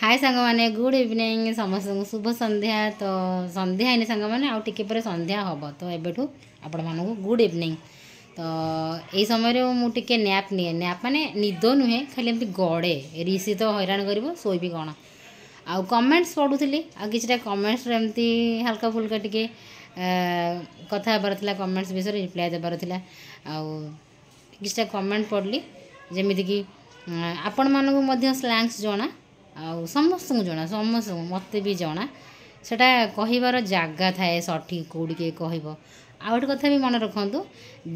ହାଏ ସାଙ୍ଗମାନେ good evening ସମସ୍ତଙ୍କୁ ଶୁଭ ସନ୍ଧ୍ୟା ତ ସନ୍ଧ୍ୟା ହେଇନି ସାଙ୍ଗମାନେ ଆଉ ଟିକେ ପରେ ସନ୍ଧ୍ୟା ହେବ ତ ଏବେଠୁ ଆପଣମାନଙ୍କୁ ଗୁଡ଼୍ ଇଭିନିଂ ତ ଏଇ ସମୟରେ ମୁଁ ଟିକେ ନ୍ୟାପ୍ ନିଏ ନ୍ୟାପ୍ ମାନେ ନିଦ ନୁହେଁ ଖାଲି ଏମିତି ଗଡ଼େ ରିସି ତ ହଇରାଣ କରିବ ଶୋଇବି କ'ଣ ଆଉ କମେଣ୍ଟସ୍ ପଢ଼ୁଥିଲି ଆଉ କିଛିଟା କମେଣ୍ଟସ୍ର ଏମିତି ହାଲକା ଫୁଲକା ଟିକେ କଥା ହେବାର ଥିଲା କମେଣ୍ଟସ୍ ବିଷୟରେ ରିପ୍ଲାଏ ଦେବାର ଥିଲା ଆଉ କିଛିଟା କମେଣ୍ଟ ପଢ଼ିଲି ଯେମିତିକି ଆପଣମାନଙ୍କୁ ମଧ୍ୟ ସ୍ଲାଙ୍ଗସ୍ ଜଣା ଆଉ ସମସ୍ତଙ୍କୁ ଜଣା ସମସ୍ତଙ୍କୁ ମୋତେ ବି ଜଣା ସେଇଟା କହିବାର ଜାଗା ଥାଏ ସଠିକ୍ କେଉଁଠି କିଏ କହିବ ଆଉ ଗୋଟେ କଥା ବି ମନେ ରଖନ୍ତୁ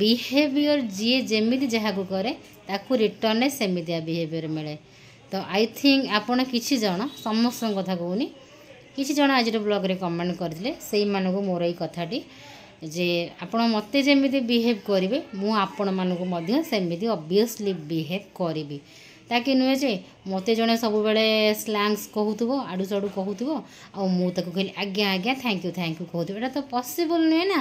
ବିହେଭିଅର୍ ଯିଏ ଯେମିତି ଯାହାକୁ କରେ ତାକୁ ରିଟର୍ଣ୍ଣରେ ସେମିତିଆ ବିହେଭିଅର୍ ମିଳେ ତ ଆଇ ଥିଙ୍କ ଆପଣ କିଛି ଜଣ ସମସ୍ତଙ୍କ କଥା କହୁନି କିଛି ଜଣ ଆଜିର ବ୍ଲଗ୍ରେ କମେଣ୍ଟ କରିଥିଲେ ସେଇମାନଙ୍କୁ ମୋର ଏଇ କଥାଟି ଯେ ଆପଣ ମୋତେ ଯେମିତି ବିହେଭ୍ କରିବେ ମୁଁ ଆପଣମାନଙ୍କୁ ମଧ୍ୟ ସେମିତି ଅବଭିଅସ୍ଲି ବିହେଭ୍ କରିବି ତାକି ନୁହେଁ ଯେ ମୋତେ ଜଣେ ସବୁବେଳେ ସ୍ଲାଙ୍ଗସ୍ କହୁଥିବ ଆଡ଼ୁ ସାଡ଼ୁ କହୁଥିବ ଆଉ ମୁଁ ତାକୁ କହିଲି ଆଜ୍ଞା ଆଜ୍ଞା ଥ୍ୟାଙ୍କ ୟୁ ଥ୍ୟାଙ୍କ ୟୁ କହୁଥିବ ଏଇଟା ତ ପସିବଲ୍ ନୁହେଁ ନା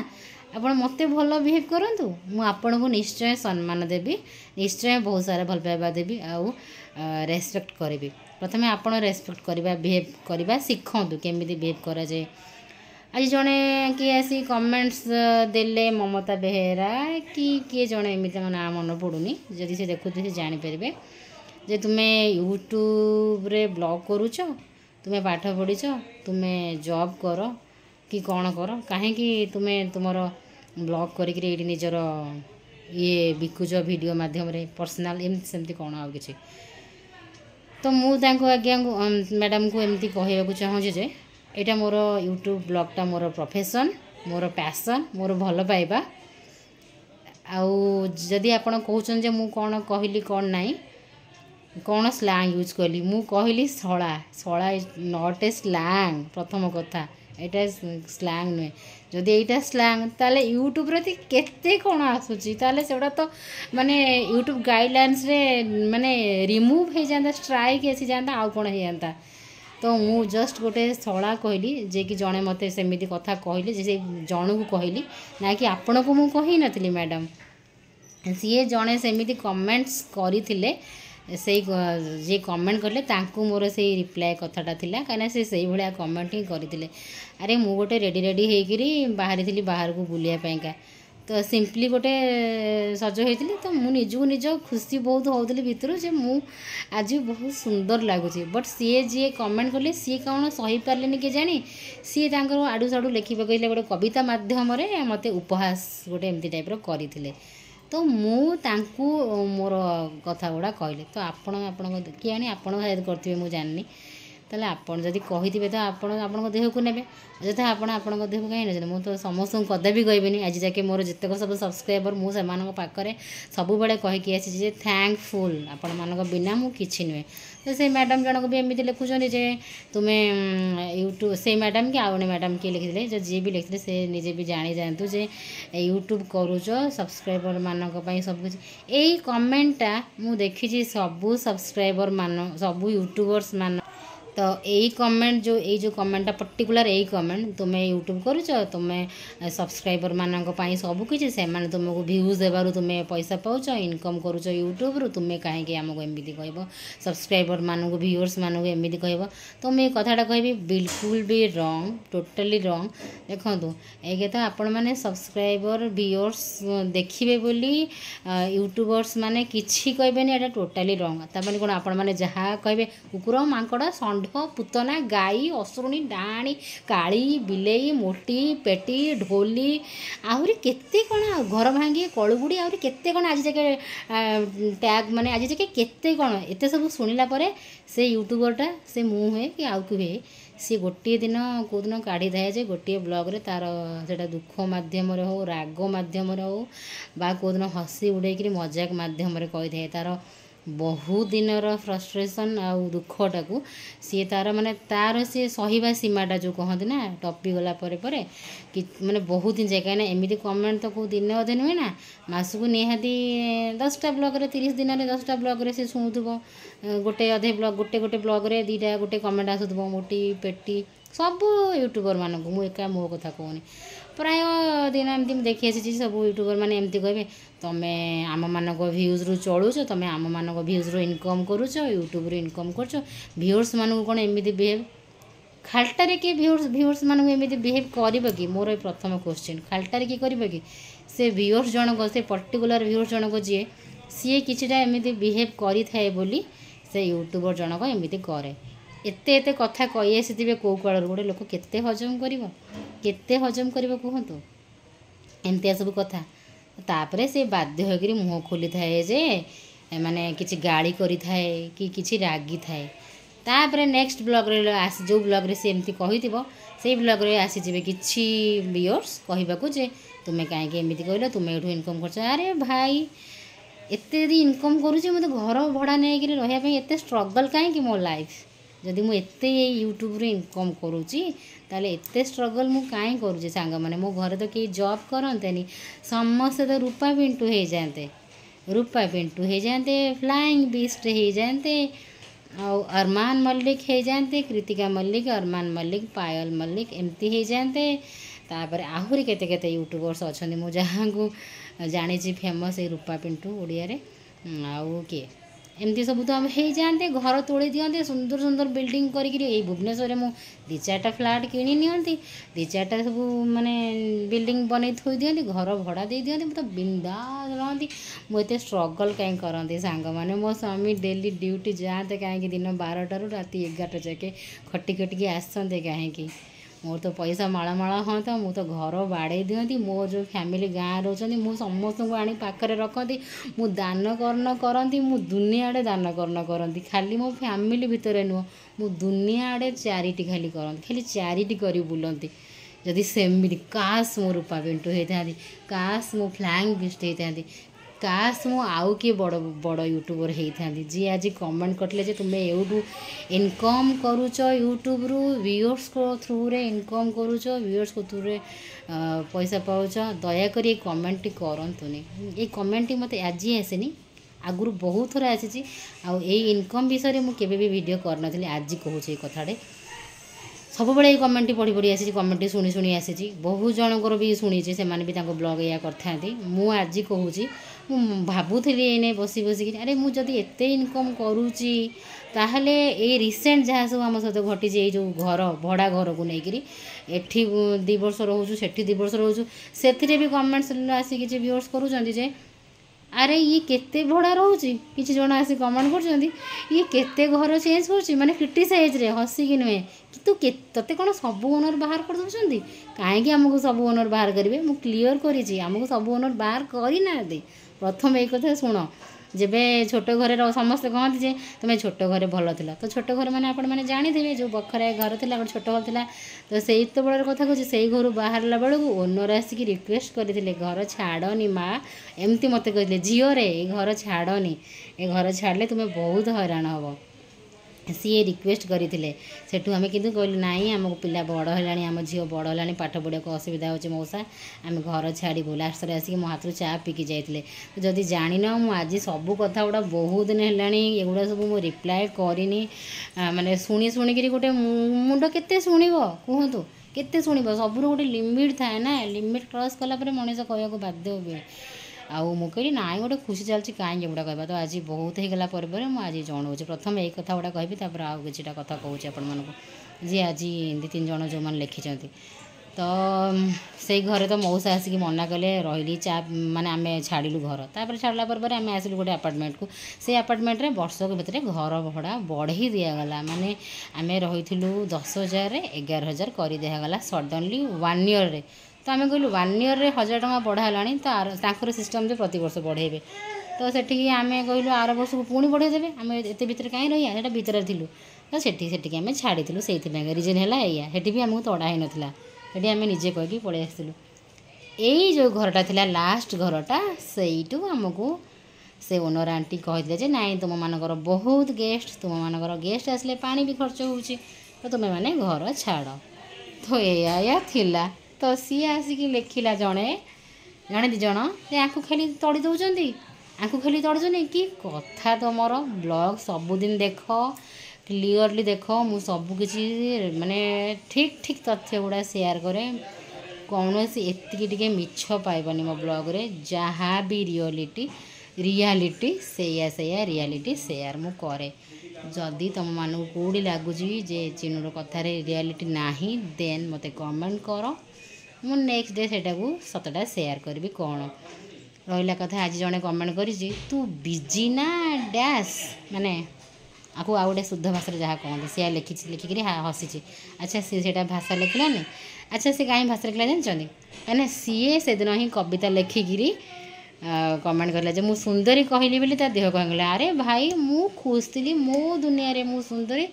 ଆପଣ ମୋତେ ଭଲ ବିହେଭ୍ କରନ୍ତୁ ମୁଁ ଆପଣଙ୍କୁ ନିଶ୍ଚୟ ସମ୍ମାନ ଦେବି ନିଶ୍ଚୟ ବହୁତ ସାରା ଭଲ ପାଇବା ଦେବି ଆଉ ରେସପେକ୍ଟ କରିବି ପ୍ରଥମେ ଆପଣ ରେସପେକ୍ଟ କରିବା ବିହେଭ୍ କରିବା ଶିଖନ୍ତୁ କେମିତି ବିହେଭ୍ କରାଯାଏ ଆଜି ଜଣେ କିଏ ଆସି କମେଣ୍ଟସ୍ ଦେଲେ ମମତା ବେହେରା କି କିଏ ଜଣେ ଏମିତି ତାଙ୍କ ନାଁ ମନେ ପଡ଼ୁନି ଯଦି ସେ ଦେଖୁଥିବେ ସେ ଜାଣିପାରିବେ ଯେ ତୁମେ ୟୁଟ୍ୟୁବରେ ବ୍ଲଗ୍ କରୁଛ ତୁମେ ପାଠ ପଢ଼ିଛ ତୁମେ ଜବ୍ କର କି କ'ଣ କର କାହିଁକି ତୁମେ ତୁମର ବ୍ଲଗ୍ କରିକିରି ଏଇଠି ନିଜର ଇଏ ବିକୁଛ ଭିଡ଼ିଓ ମାଧ୍ୟମରେ ପର୍ସନାଲ୍ ଏମିତି ସେମିତି କ'ଣ ଆଉ କିଛି ତ ମୁଁ ତାଙ୍କୁ ଆଜ୍ଞା ମ୍ୟାଡ଼ାମ୍ଙ୍କୁ ଏମିତି କହିବାକୁ ଚାହୁଁଛି ଯେ ଏଇଟା ମୋର ୟୁଟ୍ୟୁବ୍ ବ୍ଲଗ୍ଟା ମୋର ପ୍ରଫେସନ୍ ମୋର ପ୍ୟାସନ୍ ମୋର ଭଲ ପାଇବା ଆଉ ଯଦି ଆପଣ କହୁଛନ୍ତି ଯେ ମୁଁ କ'ଣ କହିଲି କ'ଣ ନାହିଁ କ'ଣ ସ୍ଲାଙ୍ଗ ୟୁଜ୍ କଲି ମୁଁ କହିଲି ଶଳା ଶଳା ଇଜ୍ ନଟ୍ ଏ ସ୍ଲାଙ୍ଗ ପ୍ରଥମ କଥା ଏଇଟା ସ୍ଲାଙ୍ଗ ନୁହେଁ ଯଦି ଏଇଟା ସ୍ଲାଙ୍ଗ ତାହେଲେ ୟୁଟ୍ୟୁବ୍ ପ୍ରତି କେତେ କ'ଣ ଆସୁଛି ତାହେଲେ ସେଗୁଡ଼ା ତ ମାନେ ୟୁଟ୍ୟୁବ୍ ଗାଇଡ଼ଲାଇନ୍ସରେ ମାନେ ରିମୁଭ୍ ହେଇଯାଆନ୍ତା ଷ୍ଟ୍ରାଇକ୍ ଆସିଯାଆନ୍ତା ଆଉ କ'ଣ ହେଇଯାଆନ୍ତା ତ ମୁଁ ଜଷ୍ଟ ଗୋଟେ ଶଳା କହିଲି ଯେ କି ଜଣେ ମୋତେ ସେମିତି କଥା କହିଲେ ଯେ ସେ ଜଣକୁ କହିଲି ନା କି ଆପଣଙ୍କୁ ମୁଁ କହିନଥିଲି ମ୍ୟାଡ଼ାମ୍ ସିଏ ଜଣେ ସେମିତି କମେଣ୍ଟସ୍ କରିଥିଲେ ସେଇ ଯିଏ କମେଣ୍ଟ କଲେ ତାଙ୍କୁ ମୋର ସେଇ ରିପ୍ଲାଏ କଥାଟା ଥିଲା କାହିଁକିନା ସେ ସେଇଭଳିଆ କମେଣ୍ଟ ହିଁ କରିଥିଲେ ଆରେ ମୁଁ ଗୋଟେ ରେଡ଼ି ରେଡ଼ି ହେଇକିରି ବାହାରିଥିଲି ବାହାରକୁ ବୁଲିବା ପାଇଁକା ତ ସିମ୍ପଲି ଗୋଟେ ସଜ ହେଇଥିଲି ତ ମୁଁ ନିଜକୁ ନିଜ ଖୁସି ବହୁତ ହେଉଥିଲି ଭିତରୁ ଯେ ମୁଁ ଆଜି ବହୁତ ସୁନ୍ଦର ଲାଗୁଛି ବଟ୍ ସିଏ ଯିଏ କମେଣ୍ଟ କଲେ ସିଏ କ'ଣ ସହିପାରିଲେନି କେଜାଣି ସିଏ ତାଙ୍କର ଆଡ଼ୁ ସାଡ଼ୁ ଲେଖି ପକାଇଲେ ଗୋଟେ କବିତା ମାଧ୍ୟମରେ ମୋତେ ଉପହାସ ଗୋଟେ ଏମିତି ଟାଇପ୍ର କରିଥିଲେ ତ ମୁଁ ତାଙ୍କୁ ମୋର କଥା ଗୁଡ଼ା କହିଲି ତ ଆପଣ ଆପଣଙ୍କ କେଜାଣି ଆପଣ ସାୟଦ କରିଥିବେ ମୁଁ ଜାଣିନି ତାହେଲେ ଆପଣ ଯଦି କହିଥିବେ ତ ଆପଣ ଆପଣଙ୍କ ଦେହକୁ ନେବେ ଯଥା ଆପଣ ଆପଣଙ୍କ ଦେହକୁ କାହିଁକି ନେଉଛନ୍ତି ମୁଁ ତ ସମସ୍ତଙ୍କୁ କଦାପି କହିବିନି ଆଜି ଯାକେ ମୋର ଯେତେକ ସବୁ ସବସ୍କ୍ରାଇବର ମୁଁ ସେମାନଙ୍କ ପାଖରେ ସବୁବେଳେ କହିକି ଆସିଛି ଯେ ଥ୍ୟାଙ୍କଫୁଲ୍ ଆପଣମାନଙ୍କ ବିନା ମୁଁ କିଛି ନୁହେଁ ତ ସେଇ ମ୍ୟାଡ଼ାମ୍ ଜଣକ ବି ଏମିତି ଲେଖୁଛନ୍ତି ଯେ ତୁମେ ୟୁଟ୍ୟୁବ୍ ସେଇ ମ୍ୟାଡ଼ାମ୍ କି ଆଉ ଜଣେ ମ୍ୟାଡ଼ାମ୍ କିଏ ଲେଖିଥିଲେ ଯେ ଯିଏ ବି ଲେଖିଥିଲେ ସେ ନିଜେ ବି ଜାଣିଯାଆନ୍ତୁ ଯେ ୟୁଟ୍ୟୁବ୍ କରୁଛ ସବସ୍କ୍ରାଇବର୍ମାନଙ୍କ ପାଇଁ ସବୁକିଛି ଏଇ କମେଣ୍ଟଟା ମୁଁ ଦେଖିଛି ସବୁ ସବସ୍କ୍ରାଇବର୍ମାନ ସବୁ ୟୁଟ୍ୟୁବର୍ସମାନ তো এই কমেন্ট ଯେଉଁ ଏଇ ଯେଉଁ କମେଣ୍ଟଟା ପର୍ଟିକୁଲାର ଏଇ କମେଣ୍ଟ ତୁମେ ୟୁଟ୍ୟୁବ୍ କରୁଛ ତୁମେ ସବସ୍କ୍ରାଇବର୍ମାନଙ୍କ ପାଇଁ ସବୁକିଛି ସେମାନେ ତୁମକୁ ଭ୍ୟୁଜ୍ ଦେବାରୁ ତୁମେ ପଇସା ପାଉଛ ଇନକମ୍ କରୁଛ ୟୁଟ୍ୟୁବ୍ରୁ ତୁମେ କାହିଁକି ଆମକୁ ଏମିତି କହିବ ସବସ୍କ୍ରାଇବର୍ମାନଙ୍କୁ ଭିଉଅର୍ସମାନଙ୍କୁ ଏମିତି କହିବ ତ ମୁଁ ଏଇ କଥାଟା କହିବି ବିଲକୁଲ ବି ରଙ୍ଗ ଟୋଟାଲି ରଙ୍ଗ ଦେଖନ୍ତୁ ଏକ ତ ଆପଣମାନେ ସବସ୍କ୍ରାଇବର୍ ଭିଉଅର୍ସ ଦେଖିବେ ବୋଲି ୟୁଟ୍ୟୁବର୍ସ ମାନେ କିଛି କହିବେନି ଏଇଟା ଟୋଟାଲି ରଙ୍ଗ ତା ମାନେ କ'ଣ ଆପଣମାନେ ଯାହା କହିବେ କୁକୁର ମାଙ୍କଡ଼ ଷଣ୍ଢ ଷଣ୍ଢ ପୁତନା ଗାଈ ଅଶୁଣୀ ଡାଣୀ କାଳି ବିଲେଇ ମୋଟି ପେଟି ଢୋଲି ଆହୁରି କେତେ କ'ଣ ଘର ଭାଙ୍ଗି କଳୁଗୁଡ଼ି ଆହୁରି କେତେ କ'ଣ ଆଜି ଯାକେ ଟ୍ୟାଗ୍ ମାନେ ଆଜି ଯାକେ କେତେ କ'ଣ ଏତେ ସବୁ ଶୁଣିଲା ପରେ ସେ ୟୁଟ୍ୟୁବରଟା ସେ ମୁଁ ହୁଏ କି ଆଉ କିଏ ହୁଏ ସିଏ ଗୋଟିଏ ଦିନ କେଉଁଦିନ କାଢ଼ିଥାଏ ଯେ ଗୋଟିଏ ବ୍ଲଗ୍ରେ ତା'ର ସେଇଟା ଦୁଃଖ ମାଧ୍ୟମରେ ହଉ ରାଗ ମାଧ୍ୟମରେ ହଉ ବା କେଉଁଦିନ ହସି ଉଡ଼େଇକିରି ମଜାକ ମାଧ୍ୟମରେ କହିଥାଏ ତା'ର ବହୁଦିନର ଫ୍ରଷ୍ଟ୍ରେସନ୍ ଆଉ ଦୁଃଖଟାକୁ ସିଏ ତା'ର ମାନେ ତା'ର ସିଏ ସହିବା ସୀମାଟା ଯେଉଁ କହନ୍ତି ନା ଟପିଗଲା ପରେ ପରେ କି ମାନେ ବହୁତ ଦିନ ଯାଏ କାହିଁକିନା ଏମିତି କମେଣ୍ଟ ତ କେଉଁ ଦିନ ଅଧେ ନୁହେଁ ନା ମାସକୁ ନିହାତି ଦଶଟା ବ୍ଲଗ୍ରେ ତିରିଶ ଦିନରେ ଦଶଟା ବ୍ଲଗ୍ରେ ସେ ଶୁଣୁଥିବ ଗୋଟେ ଅଧେ ବ୍ଲଗ୍ ଗୋଟେ ଗୋଟେ ବ୍ଲଗ୍ରେ ଦୁଇଟା ଗୋଟେ କମେଣ୍ଟ ଆସୁଥିବ ମୋଟି ପେଟି ସବୁ ୟୁଟ୍ୟୁବର୍ମାନଙ୍କୁ ମୁଁ ଏକା ମୋ କଥା କହୁନି ପ୍ରାୟ ଦିନ ଏମିତି ମୁଁ ଦେଖି ଆସିଛି ସବୁ ୟୁଟ୍ୟୁବର୍ମାନେ ଏମିତି କହିବେ ତୁମେ ଆମମାନଙ୍କ ଭ୍ୟୁଜ୍ରୁ ଚଳୁଛ ତୁମେ ଆମମାନଙ୍କ ଭ୍ୟୁଜ୍ରୁ ଇନକମ୍ କରୁଛ ୟୁଟ୍ୟୁବ୍ରୁ ଇନକମ୍ କରୁଛ ଭିଉର୍ସମାନଙ୍କୁ କ'ଣ ଏମିତି ବିହେଭ୍ ଖାଲଟାରେ କିଏ ଭିଉର୍ସ ଭିଉର୍ସମାନଙ୍କୁ ଏମିତି ବିହେଭ୍ କରିବ କି ମୋର ଏ ପ୍ରଥମ କୋଶ୍ଚିନ୍ ଖାଲଟାରେ କିଏ କରିବ କି ସେ ଭିଉର୍ସ ଜଣକ ସେ ପର୍ଟିକୁଲାର ଭିଉର୍ସ ଜଣକ ଯିଏ ସିଏ କିଛିଟା ଏମିତି ବିହେଭ୍ କରିଥାଏ ବୋଲି ସେ ୟୁଟ୍ୟୁବର୍ ଜଣକ ଏମିତି କରେ ଏତେ ଏତେ କଥା କହି ଆସିଥିବେ କେଉଁ କାଳରୁ ଗୋଟେ ଲୋକ କେତେ ହଜମ କରିବ କେତେ ହଜମ କରିବ କୁହନ୍ତୁ ଏମିତିଆ ସବୁ କଥା ତାପରେ ସେ ବାଧ୍ୟ ହୋଇକିରି ମୁହଁ ଖୋଲିଥାଏ ଯେ ମାନେ କିଛି ଗାଳି କରିଥାଏ କି କିଛି ରାଗିଥାଏ ତାପରେ ନେକ୍ସଟ ବ୍ଲଗ୍ରେ ଆସି ଯେଉଁ ବ୍ଲଗ୍ରେ ସେ ଏମିତି କହିଥିବ ସେଇ ବ୍ଲଗ୍ରେ ଆସିଯିବେ କିଛି ବିୟର୍ସ କହିବାକୁ ଯେ ତୁମେ କାହିଁକି ଏମିତି କହିଲ ତୁମେ ଏଠୁ ଇନକମ୍ କରୁଛ ଆରେ ଭାଇ ଏତେ ଯଦି ଇନକମ୍ କରୁଛି ମୋତେ ଘର ଭଡ଼ା ନେଇକିରି ରହିବା ପାଇଁ ଏତେ ଷ୍ଟ୍ରଗଲ୍ କାହିଁକି ମୋ ଲାଇଫ୍ ଯଦି ମୁଁ ଏତେ ଏଇ ୟୁଟ୍ୟୁବ୍ରୁ ଇନକମ୍ କରୁଛି ତାହେଲେ ଏତେ ଷ୍ଟ୍ରଗଲ୍ ମୁଁ କାହିଁ କରୁଛି ସାଙ୍ଗମାନେ ମୋ ଘରେ ତ କେହି ଜବ୍ କରନ୍ତେନି ସମସ୍ତେ ତ ରୂପା ପିଣ୍ଟୁ ହେଇଯାଆନ୍ତେ ରୂପା ପିଣ୍ଟୁ ହେଇଯାଆନ୍ତେ ଫ୍ଲାଇଂ ବିଷ୍ଟ ହେଇଯାଆନ୍ତେ ଆଉ ଅରମାନ ମଲ୍ଲିକ ହେଇଯାଆନ୍ତେ କୃତିକା ମଲ୍ଲିକ ଅରମାନ ମଲ୍ଲିକ ପାୟଲ ମଲ୍ଲିକ ଏମିତି ହେଇଯାଆନ୍ତେ ତାପରେ ଆହୁରି କେତେ କେତେ ୟୁଟ୍ୟୁବର୍ସ ଅଛନ୍ତି ମୁଁ ଯାହାଙ୍କୁ ଜାଣିଛି ଫେମସ୍ ଏଇ ରୂପା ପିଣ୍ଟୁ ଓଡ଼ିଆରେ ଆଉ କିଏ ଏମିତି ସବୁ ତ ଆମେ ହେଇଯାଆନ୍ତେ ଘର ତୋଳି ଦିଅନ୍ତେ ସୁନ୍ଦର ସୁନ୍ଦର ବିଲ୍ଡିଂ କରିକିରି ଏଇ ଭୁବନେଶ୍ୱରରେ ମୁଁ ଦୁଇ ଚାରିଟା ଫ୍ଲାଟ୍ କିଣି ନିଅନ୍ତି ଦୁଇ ଚାରିଟା ସବୁ ମାନେ ବିଲ୍ଡିଂ ବନେଇ ଥୋଇ ଦିଅନ୍ତି ଘର ଭଡ଼ା ଦେଇ ଦିଅନ୍ତି ମୁଁ ତ ବିନ୍ଦାସ ରହନ୍ତି ମୁଁ ଏତେ ଷ୍ଟ୍ରଗଲ୍ କାହିଁ କରନ୍ତି ସାଙ୍ଗମାନେ ମୋ ସ୍ୱାମୀ ଡେଲି ଡ୍ୟୁଟି ଯାଆନ୍ତେ କାହିଁକି ଦିନ ବାରଟାରୁ ରାତି ଏଗାରଟା ଯାକେ ଖଟି ଖଟିକି ଆସନ୍ତେ କାହିଁକି ମୋର ତ ପଇସା ମାଳମାଳ ହୁଅନ୍ତା ମୁଁ ତ ଘର ବାଡ଼େଇ ଦିଅନ୍ତି ମୋ ଯେଉଁ ଫ୍ୟାମିଲି ଗାଁ ରହୁଛନ୍ତି ମୁଁ ସମସ୍ତଙ୍କୁ ଆଣି ପାଖରେ ରଖନ୍ତି ମୁଁ ଦାନ ଦାନକର୍ଣ୍ଣ କରନ୍ତି ମୁଁ ଦୁନିଆ ଆଡ଼େ ଦାନ ଦାନକର୍ଣ୍ଣ କରନ୍ତି ଖାଲି ମୋ ଫ୍ୟାମିଲି ଭିତରେ ନୁହଁ ମୁଁ ଦୁନିଆ ଆଡ଼େ ଚାରିଟି ଖାଲି କରନ୍ତି ଖାଲି ଚାରିଟି କରି ବୁଲନ୍ତି ଯଦି ସେମିତି କାଶ ମୋ ରୂପା ପିଣ୍ଟୁ ହୋଇଥାନ୍ତି କାଶ ମୋ ଫ୍ଲାଙ୍ଗ ପିଷ୍ଟ ହୋଇଥାନ୍ତି କାଶ ମୁଁ ଆଉ କିଏ ବଡ଼ ବଡ଼ ୟୁଟ୍ୟୁବର ହେଇଥାନ୍ତି ଯିଏ ଆଜି କମେଣ୍ଟ କରିଥିଲେ ଯେ ତୁମେ ଏଇଠୁ ଇନକମ୍ କରୁଛ ୟୁଟ୍ୟୁବରୁ ଭିୟର୍ସ ଥ୍ରୁରେ ଇନକମ୍ କରୁଛ ଭିୟର୍ସଙ୍କ ଥ୍ରୁରେ ପଇସା ପାଉଛ ଦୟାକରି ଏଇ କମେଣ୍ଟଟି କରନ୍ତୁନି ଏଇ କମେଣ୍ଟଟି ମୋତେ ଆଜି ଆସିନି ଆଗରୁ ବହୁତ ଥର ଆସିଛି ଆଉ ଏଇ ଇନକମ୍ ବିଷୟରେ ମୁଁ କେବେ ବି ଭିଡ଼ିଓ କରିନଥିଲି ଆଜି କହୁଛି ଏଇ କଥାଟେ ସବୁବେଳେ ଏଇ କମେଣ୍ଟଟି ପଢ଼ି ପଢ଼ି ଆସିଛି କମେଣ୍ଟଟି ଶୁଣି ଶୁଣି ଆସିଛି ବହୁତ ଜଣଙ୍କର ବି ଶୁଣିଛି ସେମାନେ ବି ତାଙ୍କ ବ୍ଲଗ୍ ଏଇଆ କରିଥାନ୍ତି ମୁଁ ଆଜି କହୁଛି ମୁଁ ଭାବୁଥିଲି ଏଇନେ ବସି ବସିକିରି ଆରେ ମୁଁ ଯଦି ଏତେ ଇନକମ୍ କରୁଛି ତାହେଲେ ଏଇ ରିସେଣ୍ଟ ଯାହା ସବୁ ଆମ ସହିତ ଘଟିଛି ଏଇ ଯେଉଁ ଘର ଭଡ଼ା ଘରକୁ ନେଇକିରି ଏଠି ଦୁଇ ବର୍ଷ ରହୁଛୁ ସେଠି ଦୁଇ ବର୍ଷ ରହୁଛୁ ସେଥିରେ ବି ଗଭର୍ଣ୍ଣମେଣ୍ଟ ଆସି କିଛି ଭିଓର୍ସ କରୁଛନ୍ତି ଯେ ଆରେ ଇଏ କେତେ ଭଡ଼ା ରହୁଛି କିଛି ଜଣ ଆସି କମେଣ୍ଟ କରୁଛନ୍ତି ଇଏ କେତେ ଘର ଚେଞ୍ଜ କରୁଛି ମାନେ କ୍ରିଟିସାଇଜ୍ରେ ହସିକି ନୁହେଁ କିନ୍ତୁ କେ ତୋତେ କ'ଣ ସବୁ ଓନର୍ ବାହାର କରିଦେଉଛନ୍ତି କାହିଁକି ଆମକୁ ସବୁ ଓନର୍ ବାହାର କରିବେ ମୁଁ କ୍ଲିଅର୍ କରିଛି ଆମକୁ ସବୁ ଓନର୍ ବାହାର କରିନାହାନ୍ତି ପ୍ରଥମେ ଏଇ କଥା ଶୁଣ ଯେବେ ଛୋଟ ଘରେ ସମସ୍ତେ କହନ୍ତି ଯେ ତୁମେ ଛୋଟ ଘରେ ଭଲ ଥିଲ ତ ଛୋଟ ଘର ମାନେ ଆପଣମାନେ ଜାଣିଥିବେ ଯେଉଁ ବଖରା ଘର ଥିଲା ଗୋଟେ ଛୋଟ ଘର ଥିଲା ତ ସେତେବେଳର କଥା କହୁଛି ସେଇ ଘରୁ ବାହାରିଲା ବେଳକୁ ଓନର ଆସିକି ରିକ୍ୱେଷ୍ଟ କରିଥିଲେ ଘର ଛାଡ଼ନି ମା' ଏମିତି ମୋତେ କହିଥିଲେ ଝିଅରେ ଏ ଘର ଛାଡ଼ନି ଏ ଘର ଛାଡ଼ିଲେ ତୁମେ ବହୁତ ହଇରାଣ ହେବ ସିଏ ରିକ୍ୱେଷ୍ଟ କରିଥିଲେ ସେଠୁ ଆମେ କିନ୍ତୁ କହିଲୁ ନାଇଁ ଆମକୁ ପିଲା ବଡ଼ ହେଲାଣି ଆମ ଝିଅ ବଡ଼ ହେଲାଣି ପାଠ ପଢ଼ିବାକୁ ଅସୁବିଧା ହେଉଛି ମଉସା ଆମେ ଘର ଛାଡ଼ିବୁ ଲାଷ୍ଟରେ ଆସିକି ମୋ ହାତରୁ ଚା ପିକି ଯାଇଥିଲେ ଯଦି ଜାଣିନ ମୁଁ ଆଜି ସବୁ କଥା ଗୁଡ଼ା ବହୁତ ଦିନ ହେଲାଣି ଏଗୁଡ଼ା ସବୁ ମୁଁ ରିପ୍ଲାଏ କରିନି ମାନେ ଶୁଣି ଶୁଣିକିରି ଗୋଟେ ମୁଣ୍ଡ କେତେ ଶୁଣିବ କୁହନ୍ତୁ କେତେ ଶୁଣିବ ସବୁରୁ ଗୋଟେ ଲିମିଟ୍ ଥାଏ ନା ଲିମିଟ୍ କ୍ରସ୍ କଲା ପରେ ମଣିଷ କହିବାକୁ ବାଧ୍ୟ ହୁଏ ଆଉ ମୁଁ କହିଲି ନାଇଁ ଗୋଟେ ଖୁସି ଚାଲିଛି କାହିଁକି ଏଗୁଡ଼ା କହିବା ତ ଆଜି ବହୁତ ହେଇଗଲା ପରେ ମୁଁ ଆଜି ଜଣାଉଛି ପ୍ରଥମେ ଏଇ କଥା ଗୁଡ଼ା କହିବି ତାପରେ ଆଉ କିଛିଟା କଥା କହୁଛି ଆପଣମାନଙ୍କୁ ଯିଏ ଆଜି ଦୁଇ ତିନି ଜଣ ଯେଉଁମାନେ ଲେଖିଛନ୍ତି ତ ସେଇ ଘରେ ତ ମଉସା ଆସିକି ମନା କଲେ ରହିଲି ଚା ମାନେ ଆମେ ଛାଡ଼ିଲୁ ଘର ତାପରେ ଛାଡ଼ିଲା ପରେ ପରେ ଆମେ ଆସିଲୁ ଗୋଟେ ଆପାର୍ଟମେଣ୍ଟକୁ ସେଇ ଆପାର୍ଟମେଣ୍ଟରେ ବର୍ଷକ ଭିତରେ ଘର ଭଡ଼ା ବଢ଼େଇ ଦିଆଗଲା ମାନେ ଆମେ ରହିଥିଲୁ ଦଶ ହଜାରରେ ଏଗାର ହଜାର କରିଦିଆଗଲା ଦିଆଗଲା ୱାନ୍ ଇୟର୍ରେ तो आम कहल वन इयर में हजार टाँग बढ़ाला सिस्टम से प्रत वर्ष बढ़े तो सेठी आम कहल आर वर्ष को पुणी बढ़ाई देते आम एत भर कहीं रही है भितर थी तो सेठी आम छाड़ू से रिजन है ये भी आमको तड़ा ही ना ये आम निजे कहीकि पलू जो घरटा था लास्ट घरटा से आमको से ओनर आंटी कहते ना तुम मानकर बहुत गेस्ट तुम मान गेस्ट आसे पा भी खर्च हो तुम्हें घर छाड़ तो यह ତ ସିଏ ଆସିକି ଲେଖିଲା ଜଣେ ଜଣେ ଦୁଇ ଜଣ ଯେ ଆଙ୍କୁ ଖେଳି ତଡ଼ି ଦେଉଛନ୍ତି ଆଙ୍କୁ ଖେଳି ତଡ଼ୁଛନ୍ତି କି କଥା ତୁମର ବ୍ଲଗ୍ ସବୁଦିନ ଦେଖ କ୍ଲିଅରଲି ଦେଖ ମୁଁ ସବୁକିଛି ମାନେ ଠିକ୍ ଠିକ୍ ତଥ୍ୟ ଗୁଡ଼ା ସେୟାର କରେ କୌଣସି ଏତିକି ଟିକେ ମିଛ ପାଇବନି ମୋ ବ୍ଲଗ୍ରେ ଯାହା ବି ରିଅଲିଟି ରିଆଲିଟି ସେଇଆ ସେଇଆ ରିଆଲିଟି ସେୟାର ମୁଁ କରେ ଯଦି ତୁମମାନଙ୍କୁ କେଉଁଠି ଲାଗୁଛି ଯେ ଚିନୁର କଥାରେ ରିଆଲିଟି ନାହିଁ ଦେନ୍ ମୋତେ କମେଣ୍ଟ କର ମୁଁ ନେକ୍ସଟ ଡେ ସେଇଟାକୁ ସତଟା ସେୟାର କରିବି କ'ଣ ରହିଲା କଥା ଆଜି ଜଣେ କମେଣ୍ଟ କରିଛି ତୁ ବିଜି ନା ଡ୍ୟାସ୍ ମାନେ ଆକୁ ଆଉ ଗୋଟେ ଶୁଦ୍ଧ ଭାଷାରେ ଯାହା କହନ୍ତି ସିଏ ଲେଖିଛି ଲେଖିକିରି ହସିଛି ଆଚ୍ଛା ସିଏ ସେଇଟା ଭାଷା ଲେଖିଲାନି ଆଚ୍ଛା ସେ କାହିଁ ଭାଷା ଲେଖିଲା ଜାଣିଛନ୍ତି କାହିଁକିନା ସିଏ ସେଦିନ ହିଁ କବିତା ଲେଖିକିରି କମେଣ୍ଟ କଲା ଯେ ମୁଁ ସୁନ୍ଦରୀ କହିଲି ବୋଲି ତା ଦେହ କହିଗଲା ଆରେ ଭାଇ ମୁଁ ଖୁସି ଥିଲି ମୋ ଦୁନିଆରେ ମୁଁ ସୁନ୍ଦରୀ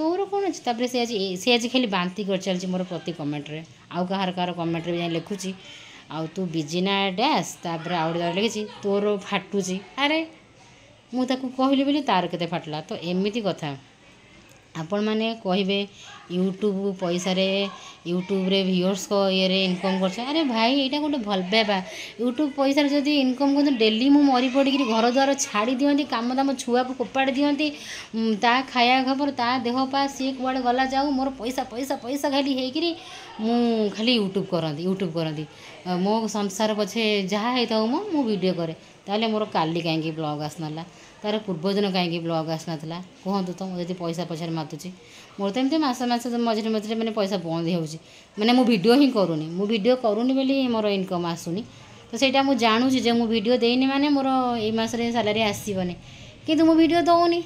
ତୋର କ'ଣ ଅଛି ତାପରେ ସେ ଆଜି ସେ ଆଜି ଖାଲି ବାନ୍ତି କରିଚାଲିଛି ମୋର ପ୍ରତି କମେଣ୍ଟରେ ଆଉ କାହାର କାହାର କମେଣ୍ଟରେ ବି ଯାଇ ଲେଖୁଛି ଆଉ ତୁ ବିଜିନା ଡ୍ୟାସ୍ ତା'ପରେ ଆଉ ଗୋଟେ ଲେଖିଛି ତୋର ଫାଟୁଛି ଆରେ ମୁଁ ତାକୁ କହିଲି ବୋଲି ତା'ର କେତେ ଫାଟିଲା ତ ଏମିତି କଥା ଆପଣମାନେ କହିବେ ୟୁଟ୍ୟୁବ୍ ପଇସାରେ ୟୁଟ୍ୟୁବ୍ରେ ଭିୟର୍ସଙ୍କ ଇଏରେ ଇନକମ୍ କରୁଛ ଆରେ ଭାଇ ଏଇଟା ଗୋଟେ ଭଲ ବ୍ୟାପା ୟୁଟ୍ୟୁବ୍ ପଇସାରେ ଯଦି ଇନକମ୍ କରନ୍ତି ଡେଲି ମୁଁ ମରି ପଡ଼ିକିରି ଦ୍ୱାର ଛାଡ଼ି ଦିଅନ୍ତି କାମ ଦାମ ଛୁଆକୁ କୋପାଡ଼ି ଦିଅନ୍ତି ତା ଖାଇବା ଖବର ତା ଦେହ ପା ସିଏ କୁଆଡ଼େ ଗଲା ଯାଉ ମୋର ପଇସା ପଇସା ପଇସା ଖାଲି ହେଇକିରି ମୁଁ ଖାଲି ୟୁଟ୍ୟୁବ୍ କରନ୍ତି ୟୁଟ୍ୟୁବ୍ କରନ୍ତି ମୋ ସଂସାର ପଛେ ଯାହା ହେଇଥାଉ ମୁଁ ମୁଁ ଭିଡ଼ିଓ କରେ ତାହେଲେ ମୋର କାଲି କାହିଁକି ବ୍ଲଗ୍ ଆସିନଲା ତା'ର ପୂର୍ବଦିନ କାହିଁକି ବ୍ଲଗ୍ ଆସିନଥିଲା କୁହନ୍ତୁ ତ ମୁଁ ଯଦି ପଇସା ପଛରେ ମାତୁଛି ମୋର ତ ଏମିତି ମାସ ମାସ ମଝିରେ ମଝିରେ ମାନେ ପଇସା ବନ୍ଦ ହେଉଛି ମାନେ ମୁଁ ଭିଡ଼ିଓ ହିଁ କରୁନି ମୁଁ ଭିଡ଼ିଓ କରୁନି ବୋଲି ମୋର ଇନକମ୍ ଆସୁନି ତ ସେଇଟା ମୁଁ ଜାଣୁଛି ଯେ ମୁଁ ଭିଡ଼ିଓ ଦେଇନି ମାନେ ମୋର ଏଇ ମାସରେ ସାଲାରି ଆସିବନି କିନ୍ତୁ ମୁଁ ଭିଡ଼ିଓ ଦେଉନି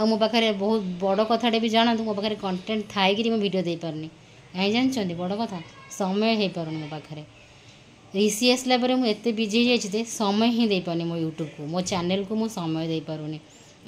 ଆଉ ମୋ ପାଖରେ ବହୁତ ବଡ଼ କଥାଟେ ବି ଜାଣନ୍ତୁ ମୋ ପାଖରେ କଣ୍ଟେଣ୍ଟ ଥାଇକିରି ମୁଁ ଭିଡ଼ିଓ ଦେଇପାରୁନି କାହିଁ ଜାଣିଛନ୍ତି ବଡ଼ କଥା ସମୟ ହୋଇପାରୁନି ମୋ ପାଖରେ ঋଷি ଆସିଲା ପରେ ମୁଁ ଏତେ ବିଜି ହେଇଯାଇଛି ଯେ ସମୟ ହିଁ ଦେଇପାରୁନି ମୋ ୟୁଟ୍ୟୁବକୁ ମୋ ଚ୍ୟାନେଲକୁ ମୁଁ ସମୟ ଦେଇପାରୁନି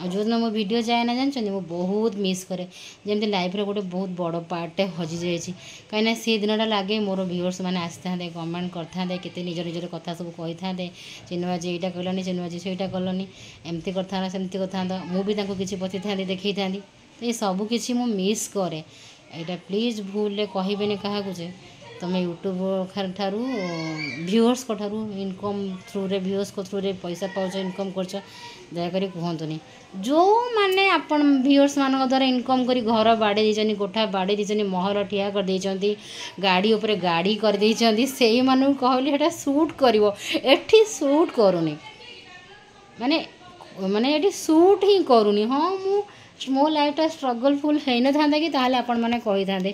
ଆଉ ଯେଉଁଦିନ ମୋ ଭିଡ଼ିଓ ଯାଏ ନା ଜାଣିଛନ୍ତି ମୁଁ ବହୁତ ମିସ୍ କରେ ଯେମିତି ଲାଇଫ୍ର ଗୋଟେ ବହୁତ ବଡ଼ ପାର୍ଟଟେ ହଜିଯାଇଛି କାହିଁକିନା ସେ ଦିନଟା ଲାଗେ ମୋର ଭିଉର୍ସମାନେ ଆସିଥାନ୍ତେ କମେଣ୍ଟ କରିଥାନ୍ତେ କେତେ ନିଜ ନିଜର କଥା ସବୁ କହିଥାନ୍ତେ ଚିନୁଆଜି ଏଇଟା କଲନି ଚିନୁଆଜି ସେଇଟା କଲନି ଏମିତି କରିଥାନ୍ତା ସେମିତି କରିଥାନ୍ତା ମୁଁ ବି ତାଙ୍କୁ କିଛି ପଚାରିଥାନ୍ତି ଦେଖେଇଥାନ୍ତି ତ ଏସବୁ କିଛି ମୁଁ ମିସ୍ କରେ ଏଇଟା ପ୍ଲିଜ୍ ଭୁଲରେ କହିବେନି କାହାକୁ ଯେ ତୁମେ ୟୁଟ୍ୟୁବ୍ ଠାରୁ ଭିଉଅର୍ସଙ୍କ ଠାରୁ ଇନକମ୍ ଥ୍ରୁରେ ଭିଉଅର୍ସଙ୍କ ଥ୍ରୁରେ ପଇସା ପାଉଛ ଇନକମ୍ କରୁଛ ଦୟାକରି କୁହନ୍ତୁନି ଯେଉଁମାନେ ଆପଣ ଭିଉଅର୍ସମାନଙ୍କ ଦ୍ୱାରା ଇନକମ୍ କରି ଘର ବାଡ଼େଇ ଦେଇଛନ୍ତି କୋଠା ବାଡ଼େଇ ଦେଇଛନ୍ତି ମହଲ ଠିଆ କରିଦେଇଛନ୍ତି ଗାଡ଼ି ଉପରେ ଗାଡ଼ି କରିଦେଇଛନ୍ତି ସେଇମାନଙ୍କୁ କହିଲେ ସେଇଟା ସୁଟ୍ କରିବ ଏଠି ସୁଟ୍ କରୁନି ମାନେ ମାନେ ଏଠି ସୁଟ୍ ହିଁ କରୁନି ହଁ ମୁଁ ମୋ ଲାଇଫ୍ଟା ଷ୍ଟ୍ରଗଲ୍ଫୁଲ୍ ହେଇନଥାନ୍ତା କି ତାହେଲେ ଆପଣମାନେ କହିଥାନ୍ତେ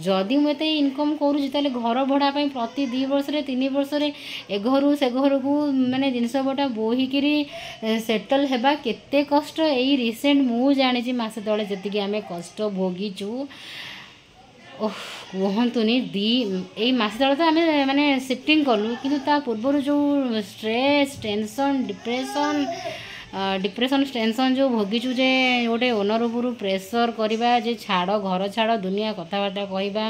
ଯଦି ମୁଁ ଏତେ ଇନକମ୍ କରୁଛି ତାହେଲେ ଘର ଭଡ଼ା ପାଇଁ ପ୍ରତି ଦୁଇ ବର୍ଷରେ ତିନି ବର୍ଷରେ ଏ ଘରୁ ସେ ଘରକୁ ମାନେ ଜିନିଷ ପଟା ବୋହିକିରି ସେଟଲ୍ ହେବା କେତେ କଷ୍ଟ ଏଇ ରିସେଣ୍ଟ ମୁଁ ଜାଣିଛି ମାସେ ତଳେ ଯେତିକି ଆମେ କଷ୍ଟ ଭୋଗିଛୁ ଓହ କୁହନ୍ତୁନି ଦୁଇ ଏଇ ମାସ ତଳେ ତ ଆମେ ମାନେ ସିଫ୍ଟିଂ କଲୁ କିନ୍ତୁ ତା ପୂର୍ବରୁ ଯେଉଁ stress tension depression depression tension ଯେଉଁ ଭୋଗିଛୁ ଯେ ଗୋଟେ ଓନର୍ ଉପରୁ ପ୍ରେସର୍ କରିବା ଯେ ଛାଡ଼ ଘର ଛାଡ଼ ଦୁନିଆ କଥାବାର୍ତ୍ତା କହିବା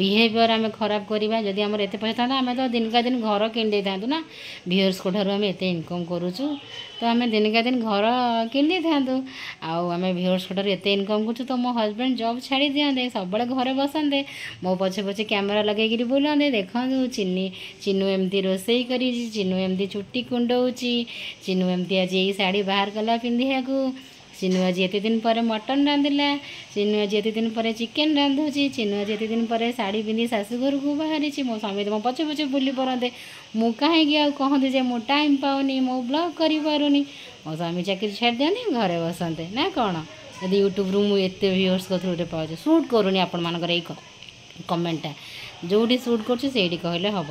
ବିହେଭିଅର୍ ଆମେ ଖରାପ କରିବା ଯଦି ଆମର ଏତେ ପଇସା ଥାନ୍ତା ଆମେ ତ ଦିନକା ଦିନ ଘର କିଣିଦେଇଥାନ୍ତୁ ନା ଭିଓର୍ସଙ୍କ ଠାରୁ ଆମେ ଏତେ ଇନକମ୍ କରୁଛୁ ତ ଆମେ ଦିନକା ଦିନ ଘର କିଣିଦେଇଥାନ୍ତୁ ଆଉ ଆମେ ଭିଓର୍ସଙ୍କ ଠାରୁ ଏତେ ଇନକମ୍ କରୁଛୁ ତ ମୋ ହଜବେଣ୍ଡ ଜବ୍ ଛାଡ଼ି ଦିଅନ୍ତେ ସବୁବେଳେ ଘରେ ବସନ୍ତେ ମୋ ପଛେ ପଛେ କ୍ୟାମେରା ଲଗେଇକିରି ବୁଲନ୍ତେ ଦେଖନ୍ତୁ ଚିନି ଚିନୁ ଏମିତି ରୋଷେଇ କରିଛି ଚିନୁ ଏମିତି ଚୁଟି କୁଣ୍ଡଉଛି ଚିନୁ ଏମିତି ଆଜି ଏଇ ଶାଢ଼ୀ ବାହାର କଲା ପିନ୍ଧିବାକୁ ଚିନୁ ଆଜି ଏତେ ଦିନ ପରେ ମଟନ୍ ରାନ୍ଧିଲା ଚିନୁ ଆଜି ଏତେ ଦିନ ପରେ ଚିକେନ୍ ରାନ୍ଧୁଛି ଚିନୁ ଆଜି ଏତେ ଦିନ ପରେ ଶାଢ଼ୀ ପିନ୍ଧି ଶାଶୁଘରକୁ ବାହାରିଛି ମୋ ସ୍ୱାମୀ ତୁମ ପଛେ ପଛେ ବୁଲି ପାରନ୍ତେ ମୁଁ କାହିଁକି ଆଉ କହନ୍ତି ଯେ ମୁଁ ଟାଇମ୍ ପାଉନି ମୁଁ ବ୍ଲଗ୍ କରିପାରୁନି ମୋ ସ୍ୱାମୀ ଚାକିରି ଛାଡ଼ି ଦିଅନ୍ତି ଘରେ ବସନ୍ତେ ନା କ'ଣ ଯଦି ୟୁଟ୍ୟୁବ୍ରୁ ମୁଁ ଏତେ ଭିୟୁର୍ସଙ୍କ ଥ୍ରୁରେ ପାଉଛି ସୁଟ୍ କରୁନି ଆପଣମାନଙ୍କର ଏଇ କମେଣ୍ଟଟା ଯେଉଁଠି ସୁଟ୍ କରୁଛି ସେଇଠି କହିଲେ ହେବ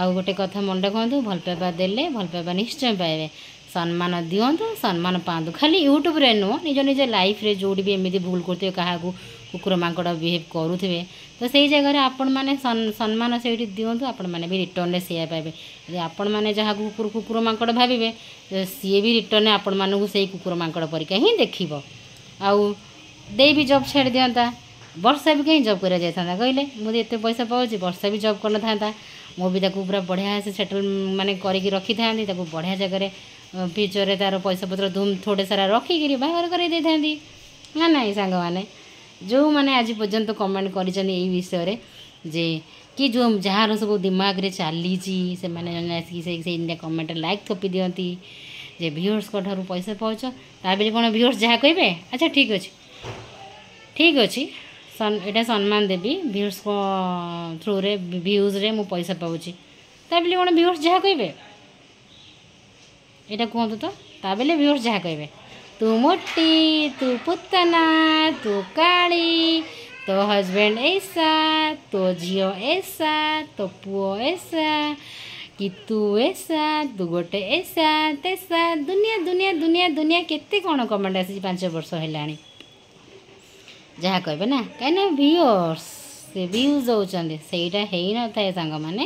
ଆଉ ଗୋଟେ କଥା ମନେ ରଖନ୍ତୁ ଭଲ ପାଇବା ଦେଲେ ଭଲ ପାଇବା ନିଶ୍ଚୟ ପାଇବେ ସମ୍ମାନ ଦିଅନ୍ତୁ ସମ୍ମାନ ପାଆନ୍ତୁ ଖାଲି ୟୁଟ୍ୟୁବରେ ନୁହଁ ନିଜ ନିଜ ଲାଇଫ୍ରେ ଯେଉଁଠି ବି ଏମିତି ଭୁଲ କରୁଥିବେ କାହାକୁ କୁକୁର ମାଙ୍କଡ଼ ବିହେଭ୍ କରୁଥିବେ ତ ସେଇ ଜାଗାରେ ଆପଣମାନେ ସମ୍ମାନ ସେଇଠି ଦିଅନ୍ତୁ ଆପଣମାନେ ବି ରିଟର୍ଣ୍ଣରେ ସେଇଆ ପାଇବେ ଯଦି ଆପଣମାନେ ଯାହାକୁ କୁକୁର କୁକୁର ମାଙ୍କଡ଼ ଭାବିବେ ସିଏ ବି ରିଟର୍ଣ୍ଣରେ ଆପଣମାନଙ୍କୁ ସେଇ କୁକୁର ମାଙ୍କଡ଼ ପରିକା ହିଁ ଦେଖିବ ଆଉ ଦେଇ ବି ଜବ୍ ଛାଡ଼ି ଦିଅନ୍ତା ବର୍ଷା ବି କାହିଁ ଜବ୍ କରିବା ଯାଇଥାନ୍ତା କହିଲେ ମୁଁ ଏତେ ପଇସା ପାଉଛି ବର୍ଷା ବି ଜବ୍ କରିନଥାନ୍ତା ମୁଁ ବି ତାକୁ ପୁରା ବଢ଼ିଆ ସେ ସେଟଲ୍ ମାନେ କରିକି ରଖିଥାନ୍ତି ତାକୁ ବଢ଼ିଆ ଜାଗାରେ ଫ୍ୟୁଚର୍ରେ ତା'ର ପଇସାପତ୍ର ଧୁମ୍ ଥୋଡ଼େ ସାରା ରଖିକିରି ବାହାଘର କରାଇ ଦେଇଥାନ୍ତି ନା ନାହିଁ ସାଙ୍ଗମାନେ ଯେଉଁମାନେ ଆଜି ପର୍ଯ୍ୟନ୍ତ କମେଣ୍ଟ କରିଛନ୍ତି ଏଇ ବିଷୟରେ ଯେ କି ଯେଉଁ ଯାହାର ସବୁ ଦିମାଗରେ ଚାଲିଛି ସେମାନେ ଜଣେ ଆସିକି ସେଇ ସେଇଟା କମେଣ୍ଟରେ ଲାଇକ୍ ଥୋପି ଦିଅନ୍ତି ଯେ ଭିଓର୍ସଙ୍କ ଠାରୁ ପଇସା ପାଉଛ ତା ବୋଲି କ'ଣ ଭିଓର୍ସ ଯାହା କହିବେ ଆଚ୍ଛା ଠିକ୍ ଅଛି ଠିକ୍ ଅଛି ଏଇଟା ସମ୍ମାନ ଦେବି ଭିଓର୍ସଙ୍କ ଥ୍ରୁରେ ଭିୟୁଜ୍ରେ ମୁଁ ପଇସା ପାଉଛି ତା ବୋଲି କ'ଣ ଭିଓର୍ସ ଯାହା କହିବେ এটা কুহতু তো তা বেলে ভিউর্স যা কইবে তু মোটি তু পুতনা তু কালি তো হজবেন্ড এসা তো ঝিও এসা তো পুয় এসা कि तू ऐसा तू गोटे ऐसा तेसा दुनिया दुनिया दुनिया दुनिया केते କ'ଣ କମେଣ୍ଟ ଆସିଛି ପାଞ୍ଚ ବର୍ଷ ହେଲାଣି ଯାହା କହିବେ ନା କାହିଁକିନା ଭିୟର୍ସ ସେ ଭ୍ୟୁଜ୍ ଦେଉଛନ୍ତି ସେଇଟା ହେଇନଥାଏ ସାଙ୍ଗମାନେ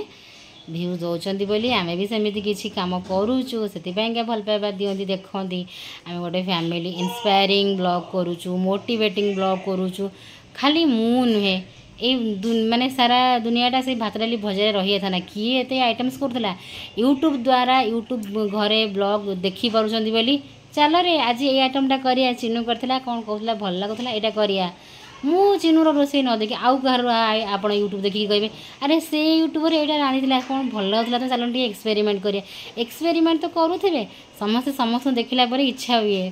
ଭ୍ୟୁଜ୍ ଦେଉଛନ୍ତି ବୋଲି ଆମେ ବି ସେମିତି କିଛି କାମ କରୁଛୁ ସେଥିପାଇଁକା ଭଲ ପାଇବା ଦିଅନ୍ତି ଦେଖନ୍ତି ଆମେ ଗୋଟେ ଫ୍ୟାମିଲି ଇନ୍ସପାୟାରିଂ ବ୍ଲଗ୍ କରୁଛୁ ମୋଟିଭେଟିଂ ବ୍ଲଗ୍ କରୁଛୁ ଖାଲି ମୁଁ ନୁହେଁ ଏଇ ମାନେ ସାରା ଦୁନିଆଟା ସେଇ ଭାତ ଡାଲି ଭଜାରେ ରହିଯାଇଥାନ୍ତା କିଏ ଏତେ ଆଇଟମ୍ସ କରୁଥିଲା ୟୁଟ୍ୟୁବ୍ ଦ୍ୱାରା ୟୁଟ୍ୟୁବ୍ ଘରେ ବ୍ଲଗ୍ ଦେଖିପାରୁଛନ୍ତି ବୋଲି ଚାଲରେ ଆଜି ଏଇ ଆଇଟମ୍ଟା କରିବା ଚିନୁ କରିଥିଲା କ'ଣ କହୁଥିଲା ଭଲ ଲାଗୁଥିଲା ଏଇଟା କରିବା ମୁଁ ଚିନୁର ରୋଷେଇ ନ ଦେଖି ଆଉ କାହାର ଆପଣ ୟୁଟ୍ୟୁବ୍ ଦେଖିକି କହିବେ ଆରେ ସେ ୟୁଟ୍ୟୁବ୍ରେ ଏଇଟା ରାନ୍ଧିଥିଲା କ'ଣ ଭଲ ଲାଗୁଥିଲା ତ ଚାଲନ୍ତୁ ଟିକେ ଏକ୍ସପେରିମେଣ୍ଟ କରିବା ଏକ୍ସପେରିମେଣ୍ଟ ତ କରୁଥିବେ ସମସ୍ତେ ସମସ୍ତଙ୍କୁ ଦେଖିଲା ପରେ ଇଚ୍ଛା ହୁଏ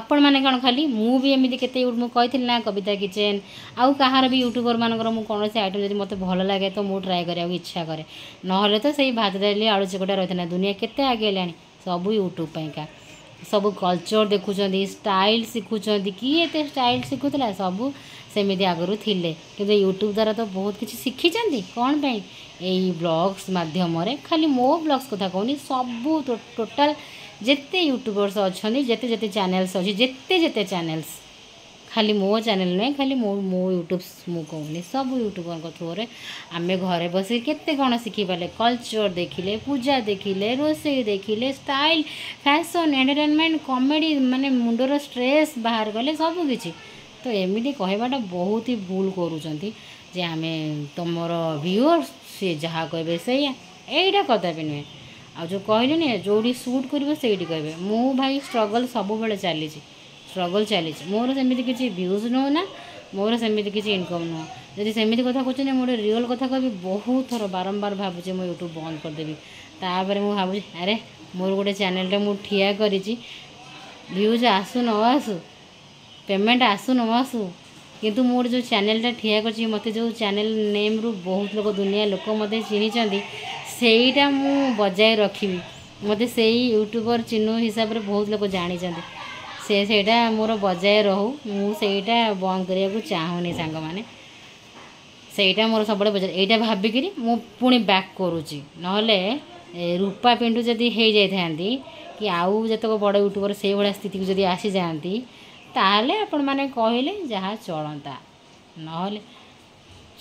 ଆପଣମାନେ କ'ଣ ଖାଲି ମୁଁ ବି ଏମିତି କେତେ ମୁଁ କହିଥିଲି ନା କବିତା କିଚେନ୍ ଆଉ କାହାର ବି ୟୁଟ୍ୟୁବର୍ମାନଙ୍କର ମୁଁ କୌଣସି ଆଇଟମ୍ ଯଦି ମୋତେ ଭଲ ଲାଗେ ତ ମୁଁ ଟ୍ରାଏ କରିବାକୁ ଇଚ୍ଛା କରେ ନହେଲେ ତ ସେଇ ଭାତ ଡାଲି ଆଳୁ ଚକଟା ରହିଥିଲା ଦୁନିଆ କେତେ ଆଗେଇଲାଣି ସବୁ ୟୁଟ୍ୟୁବ୍ ପାଇଁକା ସବୁ କଲଚର୍ ଦେଖୁଛନ୍ତି ଷ୍ଟାଇଲ୍ ଶିଖୁଛନ୍ତି କିଏ ଏତେ ଷ୍ଟାଇଲ୍ ଶିଖୁଥିଲା ସବୁ ସେମିତି ଆଗରୁ ଥିଲେ କିନ୍ତୁ ୟୁଟ୍ୟୁବ୍ ଦ୍ୱାରା ତ ବହୁତ କିଛି ଶିଖିଛନ୍ତି କ'ଣ ପାଇଁ ଏଇ ବ୍ଲଗ୍ସ ମାଧ୍ୟମରେ ଖାଲି ମୋ ବ୍ଲଗ୍ସ କଥା କହୁନି ସବୁ ଟୋଟାଲ୍ ଯେତେ ୟୁଟ୍ୟୁବର୍ସ ଅଛନ୍ତି ଯେତେ ଯେତେ ଚ୍ୟାନେଲ୍ସ ଅଛି ଯେତେ ଯେତେ ଚ୍ୟାନେଲ୍ସ ଖାଲି ମୋ ଚ୍ୟାନେଲ୍ ନୁହେଁ ଖାଲି ମୋ ମୋ ୟୁଟ୍ୟୁବ୍ ମୁଁ କହୁନି ସବୁ ୟୁଟ୍ୟୁବରଙ୍କ ଥ୍ରୋରେ ଆମେ ଘରେ ବସିକି କେତେ କ'ଣ ଶିଖିପାରିଲେ କଲଚର୍ ଦେଖିଲେ ପୂଜା ଦେଖିଲେ ରୋଷେଇ ଦେଖିଲେ ଷ୍ଟାଇଲ୍ ଫ୍ୟାସନ୍ ଏଣ୍ଟରଟେନମେଣ୍ଟ କମେଡ଼ି ମାନେ ମୁଣ୍ଡର ଷ୍ଟ୍ରେସ୍ ବାହାର କଲେ ସବୁ କିଛି ତ ଏମିତି କହିବାଟା ବହୁତ ହି ଭୁଲ କରୁଛନ୍ତି ଯେ ଆମେ ତୁମର ଭିଓର୍ସ ସିଏ ଯାହା କହିବେ ସେଇଆ ଏଇଟା କଦାପି ନୁହେଁ ଆଉ ଯେଉଁ କହିଲେନି ଯେଉଁଠି ସୁଟ୍ କରିବ ସେଇଠି କହିବେ ମୁଁ ଭାଇ ଷ୍ଟ୍ରଗଲ୍ ସବୁବେଳେ ଚାଲିଛି ଷ୍ଟ୍ରଗଲ୍ ଚାଲିଛି ମୋର ସେମିତି କିଛି ଭ୍ୟୁଜ୍ ନୁହଁ ନା ମୋର ସେମିତି କିଛି ଇନକମ୍ ନୁହଁ ଯଦି ସେମିତି କଥା କହୁଛନ୍ତି ମୁଁ ଗୋଟେ ରିଅଲ୍ କଥା କହିବି ବହୁତ ଥର ବାରମ୍ବାର ଭାବୁଛି ମୁଁ ୟୁଟ୍ୟୁବ୍ ବନ୍ଦ କରିଦେବି ତାପରେ ମୁଁ ଭାବୁଛି ଆରେ ମୋର ଗୋଟେ ଚ୍ୟାନେଲ୍ଟା ମୁଁ ଠିଆ କରିଛି ଭ୍ୟୁଜ୍ ଆସୁ ନ ଆସୁ ପେମେଣ୍ଟ ଆସୁ ନ ଆସୁ କିନ୍ତୁ ମୁଁ ଗୋଟେ ଯେଉଁ ଚ୍ୟାନେଲ୍ଟା ଠିଆ କରିଛି ମୋତେ ଯେଉଁ ଚ୍ୟାନେଲ୍ ନେମ୍ରୁ ବହୁତ ଲୋକ ଦୁନିଆ ଲୋକ ମୋତେ ଚିହ୍ନିଛନ୍ତି ସେଇଟା ମୁଁ ବଜାୟ ରଖିବି ମୋତେ ସେଇ ୟୁଟ୍ୟୁବର୍ ଚିହ୍ନ ହିସାବରେ ବହୁତ ଲୋକ ଜାଣିଛନ୍ତି ସେ ସେଇଟା ମୋର ବଜାୟ ରହୁ ମୁଁ ସେଇଟା ବନ୍ଦ କରିବାକୁ ଚାହୁଁନି ସାଙ୍ଗମାନେ ସେଇଟା ମୋର ସବୁବେଳେ ବଜାୟ ଏଇଟା ଭାବିକିରି ମୁଁ ପୁଣି ବ୍ୟାକ୍ କରୁଛି ନହେଲେ ରୂପା ପିଣ୍ଡୁ ଯଦି ହେଇଯାଇଥାନ୍ତି କି ଆଉ ଯେତେକ ବଡ଼ ୟୁଟ୍ୟୁବର ସେଇଭଳିଆ ସ୍ଥିତିକୁ ଯଦି ଆସିଯାଆନ୍ତି ତାହେଲେ ଆପଣମାନେ କହିଲେ ଯାହା ଚଳନ୍ତା ନହେଲେ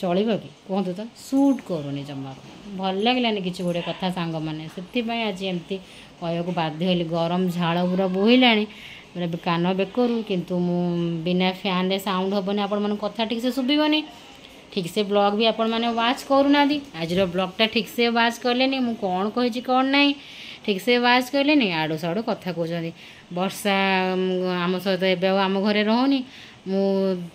ଚଳିବ କି କୁହନ୍ତୁ ତ ସୁଟ୍ କରୁନି ଜମାରୁ ଭଲ ଲାଗିଲାନି କିଛି ଗୋଟେ କଥା ସାଙ୍ଗମାନେ ସେଥିପାଇଁ ଆଜି ଏମିତି କହିବାକୁ ବାଧ୍ୟ ହେଲି ଗରମ ଝାଳ ପୁରା ବୋହିଲାଣି ବୋଲେ କାନ ବେକରୁ କିନ୍ତୁ ମୁଁ ବିନା ଫ୍ୟାନ୍ରେ ସାଉଣ୍ଡ ହେବନି ଆପଣମାନଙ୍କ କଥା ଠିକ୍ସେ ଶୁଭିବନି ଠିକ୍ସେ ବ୍ଲଗ୍ ବି ଆପଣମାନେ ୱାଚ୍ କରୁନାହାନ୍ତି ଆଜିର ବ୍ଲଗ୍ଟା ଠିକ୍ସେ ୱାଚ୍ କଲେନି ମୁଁ କ'ଣ କହିଛି କ'ଣ ନାହିଁ ଠିକ୍ସେ ୱାଚ୍ କଲେନି ଆଡ଼ୁ ସାଡ଼ୁ କଥା କହୁଛନ୍ତି ବର୍ଷା ଆମ ସହିତ ଏବେ ଆଉ ଆମ ଘରେ ରହୁନି ମୁଁ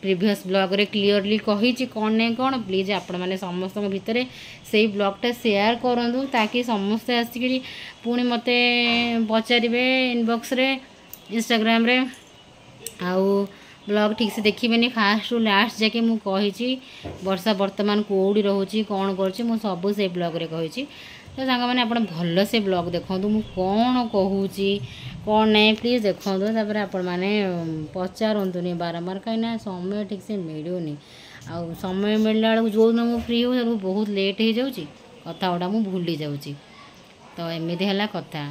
ପ୍ରିଭିୟସ୍ ବ୍ଲଗ୍ରେ କ୍ଲିଅରଲି କହିଛି କ'ଣ ନାହିଁ କ'ଣ ପ୍ଲିଜ୍ ଆପଣମାନେ ସମସ୍ତଙ୍କ ଭିତରେ ସେଇ ବ୍ଲଗ୍ଟା ସେୟାର କରନ୍ତୁ ତାକି ସମସ୍ତେ ଆସିକରି ପୁଣି ମୋତେ ପଚାରିବେ ଇନବକ୍ସରେ ଇନଷ୍ଟାଗ୍ରାମରେ ଆଉ ବ୍ଲଗ୍ ଠିକ୍ସେ ଦେଖିବେନି ଫାଷ୍ଟରୁ ଲାଷ୍ଟ ଯାକେ ମୁଁ କହିଛି ବର୍ଷା ବର୍ତ୍ତମାନ କେଉଁଠି ରହୁଛି କ'ଣ କରୁଛି ମୁଁ ସବୁ ସେ ବ୍ଲଗ୍ରେ କହିଛି ତ ସାଙ୍ଗମାନେ ଆପଣ ଭଲସେ ବ୍ଲଗ୍ ଦେଖନ୍ତୁ ମୁଁ କ'ଣ କହୁଛି କ'ଣ ନାହିଁ ପ୍ଲିଜ୍ ଦେଖନ୍ତୁ ତାପରେ ଆପଣମାନେ ପଚାରନ୍ତୁନି ବାରମ୍ବାର କାହିଁକିନା ସମୟ ଠିକ୍ସେ ମିଳୁନି ଆଉ ସମୟ ମିଳିଲା ବେଳକୁ ଯେଉଁଦିନ ମୁଁ ଫ୍ରି ହେଉଛି ସେଠୁ ବହୁତ ଲେଟ୍ ହେଇଯାଉଛି କଥା ଗୁଡ଼ା ମୁଁ ଭୁଲି ଯାଉଛି ତ ଏମିତି ହେଲା କଥା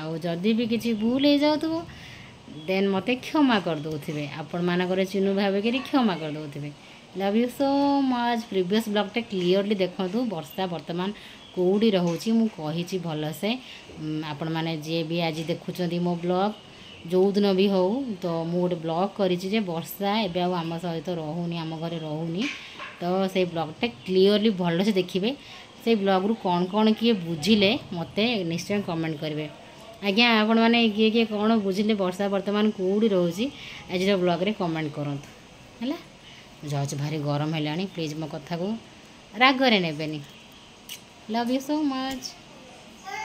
ଆଉ ଯଦି ବି କିଛି ଭୁଲ ହେଇଯାଉଥିବ ଦେନ୍ ମୋତେ କ୍ଷମା କରିଦେଉଥିବେ ଆପଣମାନଙ୍କର ଚିହ୍ନୁ ଭାବିକରି କ୍ଷମା କରିଦେଉଥିବେ love you so much previous ବ୍ଲଗ୍ଟେ କ୍ଲିଅରଲି ଦେଖନ୍ତୁ ବର୍ଷା ବର୍ତ୍ତମାନ କେଉଁଠି ରହୁଛି ମୁଁ କହିଛି ଭଲସେ ଆପଣମାନେ ଯିଏ ବି ଆଜି ଦେଖୁଛନ୍ତି ମୋ ବ୍ଲଗ୍ ଯେଉଁଦିନ ବି ହଉ ତ ମୁଁ ଗୋଟେ ବ୍ଲଗ୍ କରିଛି ଯେ ବର୍ଷା ଏବେ ଆଉ ଆମ ସହିତ ରହୁନି ଆମ ଘରେ ରହୁନି ତ ସେଇ ବ୍ଲଗ୍ଟେ କ୍ଲିଅରଲି ଭଲସେ ଦେଖିବେ ସେଇ ବ୍ଲଗ୍ରୁ କ'ଣ କ'ଣ କିଏ ବୁଝିଲେ ମୋତେ ନିଶ୍ଚୟ କମେଣ୍ଟ କରିବେ ଆଜ୍ଞା ଆପଣମାନେ କିଏ କିଏ କ'ଣ ବୁଝିଲେ ବର୍ଷା ବର୍ତ୍ତମାନ କେଉଁଠି ରହୁଛି ଆଜିର ବ୍ଲଗ୍ରେ କମେଣ୍ଟ କରନ୍ତୁ ହେଲା ଜଜ୍ ଭାରି ଗରମ ହେଲାଣି ପ୍ଲିଜ୍ ମୋ କଥାକୁ ରାଗରେ ନେବେନି ଲଭ୍ ୟୁ ସୋ ମଚ୍